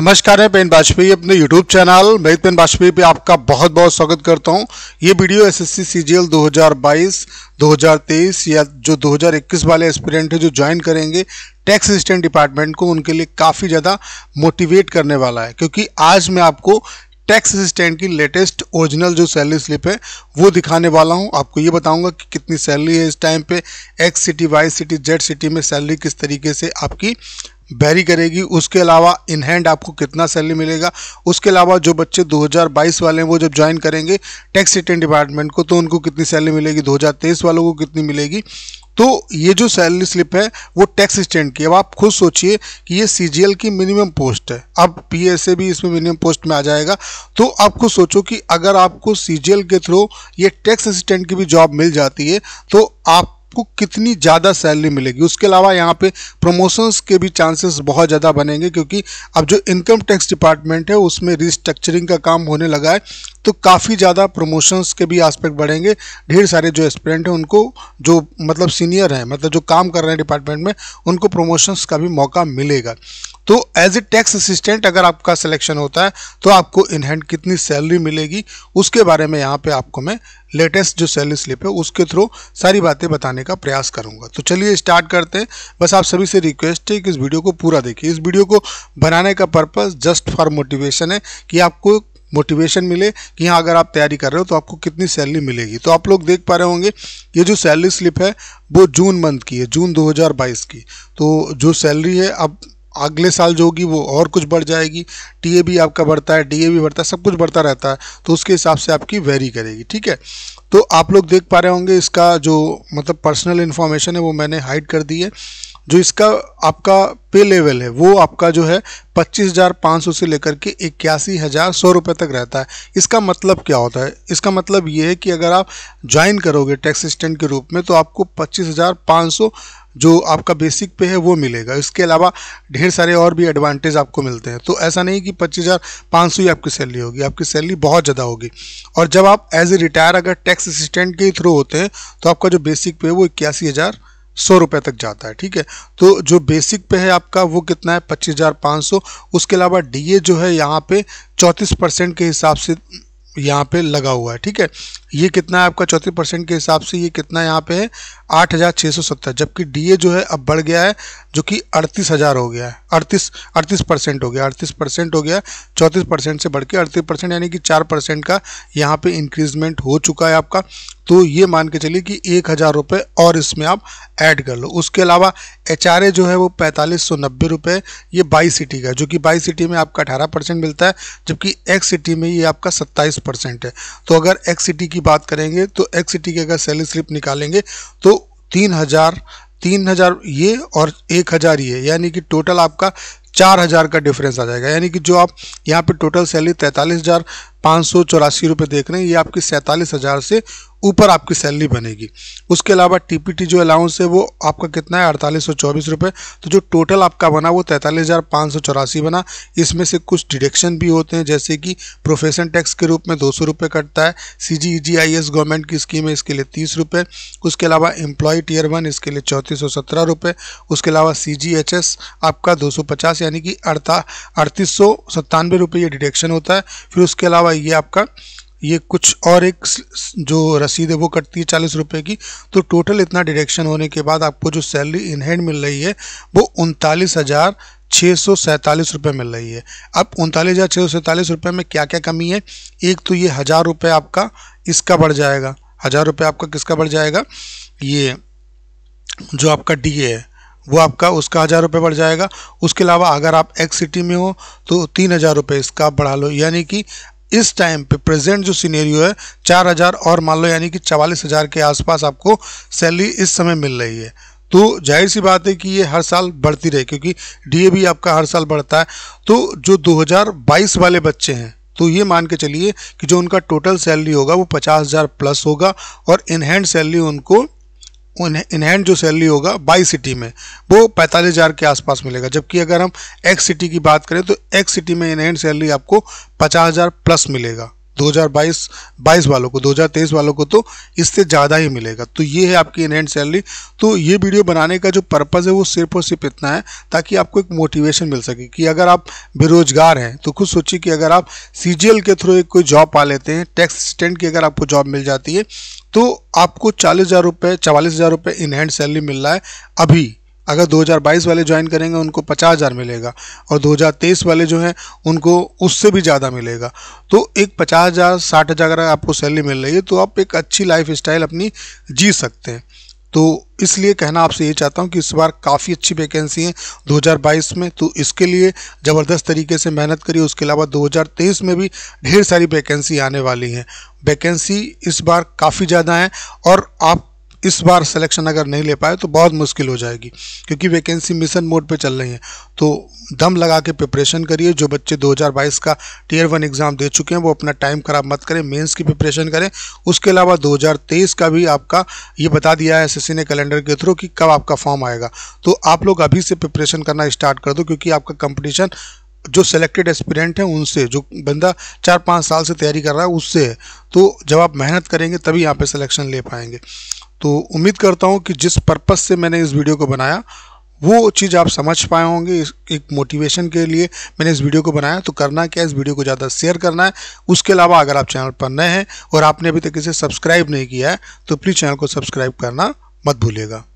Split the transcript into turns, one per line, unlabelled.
नमस्कार मैं पेन वाजपेयी अपने यूट्यूब चैनल मैं पेन वाजपेयी पे आपका बहुत बहुत स्वागत करता हूँ ये वीडियो एसएससी सीजीएल 2022, 2023 या जो 2021 वाले एस्पिरेंट हैं जो ज्वाइन करेंगे टैक्स असिस्टेंट डिपार्टमेंट को उनके लिए काफ़ी ज़्यादा मोटिवेट करने वाला है क्योंकि आज मैं आपको टैक्स असिस्टेंट की लेटेस्ट ओरिजिनल जो सैलरी स्लिप है वो दिखाने वाला हूँ आपको ये बताऊँगा कि कितनी सैलरी है इस टाइम पर X city Y city Z city में सैलरी किस तरीके से आपकी बैरी करेगी उसके अलावा इन हैंड आपको कितना सैलरी मिलेगा उसके अलावा जो बच्चे 2022 वाले हैं वो जब ज्वाइन करेंगे टैक्स रिटर्न डिपार्टमेंट को तो उनको कितनी सैलरी मिलेगी 2023 वालों को कितनी मिलेगी तो ये जो सैलरी स्लिप है वो टैक्स स्टैंड की अब आप खुद सोचिए कि ये सीजीएल की मिनिमम पोस्ट है अब पीएसए भी इसमें मिनिमम पोस्ट में आ जाएगा तो आप खुद सोचो कि अगर आपको सीजीएल के थ्रू ये टैक्स असिस्टेंट की भी जॉब मिल जाती है तो आप आपको कितनी ज़्यादा सैलरी मिलेगी उसके अलावा यहाँ पे प्रमोशंस के भी चांसेस बहुत ज़्यादा बनेंगे क्योंकि अब जो इनकम टैक्स डिपार्टमेंट है उसमें रिस्ट्रक्चरिंग का काम होने लगा है तो काफ़ी ज़्यादा प्रमोशंस के भी आस्पेक्ट बढ़ेंगे ढेर सारे जो एस्पिरेंट हैं उनको जो मतलब सीनियर हैं मतलब जो काम कर रहे हैं डिपार्टमेंट में उनको प्रमोशंस का भी मौका मिलेगा तो एज ए टैक्स असिस्टेंट अगर आपका सिलेक्शन होता है तो आपको इनहैंड कितनी सैलरी मिलेगी उसके बारे में यहाँ पे आपको मैं लेटेस्ट जो सैलरी स्लिप है उसके थ्रू सारी बातें बताने का प्रयास करूँगा तो चलिए स्टार्ट करते हैं बस आप सभी से रिक्वेस्ट है कि इस वीडियो को पूरा देखिए इस वीडियो को बनाने का पर्पज़ जस्ट फॉर मोटिवेशन है कि आपको मोटिवेशन मिले कि हाँ अगर आप तैयारी कर रहे हो तो आपको कितनी सैलरी मिलेगी तो आप लोग देख पा रहे होंगे ये जो सैलरी स्लिप है वो जून मंथ की है जून 2022 की तो जो सैलरी है अब अगले साल जो होगी वो और कुछ बढ़ जाएगी ए भी आपका बढ़ता है ए भी बढ़ता है सब कुछ बढ़ता रहता है तो उसके हिसाब से आपकी वेरी करेगी ठीक है तो आप लोग देख पा रहे होंगे इसका जो मतलब पर्सनल इन्फॉर्मेशन है वो मैंने हाइड कर दी है जो इसका आपका पे लेवल है वो आपका जो है पच्चीस हज़ार पाँच सौ से लेकर के इक्यासी हज़ार सौ रुपये तक रहता है इसका मतलब क्या होता है इसका मतलब ये है कि अगर आप ज्वाइन करोगे टैक्स असिस्टेंट के रूप में तो आपको पच्चीस हज़ार पाँच सौ जो आपका बेसिक पे है वो मिलेगा इसके अलावा ढेर सारे और भी एडवांटेज आपको मिलते हैं तो ऐसा नहीं कि पच्चीस हज़ार पाँच सौ ही आपकी सैलरी होगी आपकी सैलरी बहुत ज़्यादा होगी और जब आप एज ए रिटायर अगर टैक्स असिस्टेंट के थ्रू होते हैं तो आपका जो बेसिक पे है वो इक्यासी हज़ार सौ रुपये तक जाता है ठीक है तो जो बेसिक पे है आपका वो कितना है पच्चीस हज़ार पाँच सौ उसके अलावा डीए जो है यहाँ पे चौंतीस परसेंट के हिसाब से यहाँ पे लगा हुआ है ठीक है ये कितना है आपका चौंतीस परसेंट के हिसाब से ये कितना यहाँ पे है आठ हज़ार छः सौ सत्तर जबकि डीए जो है अब बढ़ गया है जो कि अड़तीस हज़ार हो गया है अड़तीस अड़तीस परसेंट हो गया अड़तीस परसेंट हो गया चौंतीस परसेंट से बढ़ के अड़तीस परसेंट यानी कि चार परसेंट का यहाँ पे इंक्रीजमेंट हो चुका है आपका तो ये मान के चलिए कि एक हज़ार रुपये और इसमें आप ऐड कर लो उसके अलावा एच जो है वो पैंतालीस सौ नब्बे रुपये ये बाई सिटी का जो कि बाई सिटी में आपका अठारह परसेंट मिलता है जबकि एक्स सिटी में ये आपका सत्ताईस परसेंट है तो अगर एक्स सिटी की बात करेंगे तो एक्स सिटी की अगर सैलरी स्लिप निकालेंगे तो तीन हजार तीन हजार ये और एक हजार ये यानी कि टोटल आपका चार हजार का डिफरेंस आ जाएगा यानी कि जो आप यहाँ पे टोटल सैलरी तैंतालीस हजार पाँच सौ चौरासी रुपये देख रहे हैं ये आपकी सैंतालीस हज़ार से ऊपर आपकी सैलरी बनेगी उसके अलावा टीपीटी जो अलाउंस है वो आपका कितना है अड़तालीस सौ चौबीस रुपये तो जो टोटल आपका बना वो तैंतालीस हज़ार पाँच सौ चौरासी बना इसमें से कुछ डिडक्शन भी होते हैं जैसे कि प्रोफेशन टैक्स के रूप में दो सौ रुपये कटता है C G G I S government की स्कीम है इसके लिए तीस रुपये उसके अलावा एम्प्लॉय टीयर वन इसके लिए चौंतीस सौ सत्रह रुपये उसके अलावा सी जी एच एस आपका दो सौ पचास यानी कि अड़ता अड़तीस सौ सत्तानवे रुपये ये डिडक्शन होता है फिर उसके अलावा अलावा ये आपका ये कुछ और एक जो रसीद है वो कटती है चालीस रुपये की तो टोटल इतना डिडक्शन होने के बाद आपको जो सैलरी इन हैंड मिल रही है वो उनतालीस हज़ार छः सौ सैंतालीस रुपये मिल रही है अब उनतालीस हज़ार छः सौ सैंतालीस रुपये में क्या क्या कमी है एक तो ये हज़ार रुपये आपका इसका बढ़ जाएगा हज़ार रुपये आपका किसका बढ़ जाएगा ये जो आपका डी है वो आपका उसका हज़ार रुपये बढ़ जाएगा उसके अलावा अगर आप एक्स सिटी में हो तो तीन हज़ार रुपये इसका बढ़ा लो यानी कि इस टाइम पे प्रेजेंट जो सीनेरियो है चार हज़ार और मान लो यानी कि चवालीस हज़ार के आसपास आपको सैलरी इस समय मिल रही है तो जाहिर सी बात है कि ये हर साल बढ़ती रहे क्योंकि डी भी आपका हर साल बढ़ता है तो जो 2022 वाले बच्चे हैं तो ये मान के चलिए कि जो उनका टोटल सैलरी होगा वो पचास हज़ार प्लस होगा और इनहैंड सैलरी उनको इन हैंड जो सैलरी होगा बाई सिटी में वो पैंतालीस हज़ार के आसपास मिलेगा जबकि अगर हम एक्स सिटी की बात करें तो एक्स सिटी में इन हैंड सैलरी आपको पचास हज़ार प्लस मिलेगा 2022 हजार वालों को 2023 वालों को तो इससे ज़्यादा ही मिलेगा तो ये है आपकी इनहैंड सैलरी तो ये वीडियो बनाने का जो पर्पज़ है वो सिर्फ और सिर्फ इतना है ताकि आपको एक मोटिवेशन मिल सके कि अगर आप बेरोजगार हैं तो खुद सोचिए कि अगर आप सी के थ्रू एक कोई जॉब पा लेते हैं टैक्स असिस्टेंट की अगर आपको जॉब मिल जाती है तो आपको चालीस हज़ार रुपये चवालीस हज़ार रुपये इनहैंड सैलरी मिल रहा है अभी अगर 2022 वाले ज्वाइन करेंगे उनको पचास हज़ार मिलेगा और 2023 वाले जो हैं उनको उससे भी ज़्यादा मिलेगा तो एक पचास हज़ार साठ हज़ार अगर आपको सैलरी मिल रही है तो आप एक अच्छी लाइफ स्टाइल अपनी जी सकते हैं तो इसलिए कहना आपसे ये चाहता हूँ कि इस बार काफ़ी अच्छी वैकेंसी है 2022 में तो इसके लिए ज़बरदस्त तरीके से मेहनत करिए उसके अलावा 2023 में भी ढेर सारी वैकेंसी आने वाली हैं वैकेंसी इस बार काफ़ी ज़्यादा हैं और आप इस बार सिलेक्शन अगर नहीं ले पाए तो बहुत मुश्किल हो जाएगी क्योंकि वैकेंसी मिशन मोड पे चल रही है तो दम लगा के प्रिपरेशन करिए जो बच्चे 2022 का टीयर वन एग्ज़ाम दे चुके हैं वो अपना टाइम खराब मत करें मेंस की प्रिपरेशन करें उसके अलावा 2023 का भी आपका ये बता दिया है एसएससी ने कैलेंडर के थ्रू कि कब आपका फॉर्म आएगा तो आप लोग अभी से प्रिपरेशन करना स्टार्ट कर दो क्योंकि आपका कंपटीशन जो सेलेक्टेड एस्पिरेंट हैं उनसे जो बंदा चार पाँच साल से तैयारी कर रहा है उससे तो जब आप मेहनत करेंगे तभी यहाँ पे सिलेक्शन ले पाएंगे तो उम्मीद करता हूँ कि जिस पर्पज़ से मैंने इस वीडियो को बनाया वो चीज़ आप समझ पाए होंगे एक मोटिवेशन के लिए मैंने इस वीडियो को बनाया तो करना क्या इस वीडियो को ज़्यादा शेयर करना है उसके अलावा अगर आप चैनल पर नए हैं और आपने अभी तक इसे सब्सक्राइब नहीं किया है तो प्लीज़ चैनल को सब्सक्राइब करना मत भूलिएगा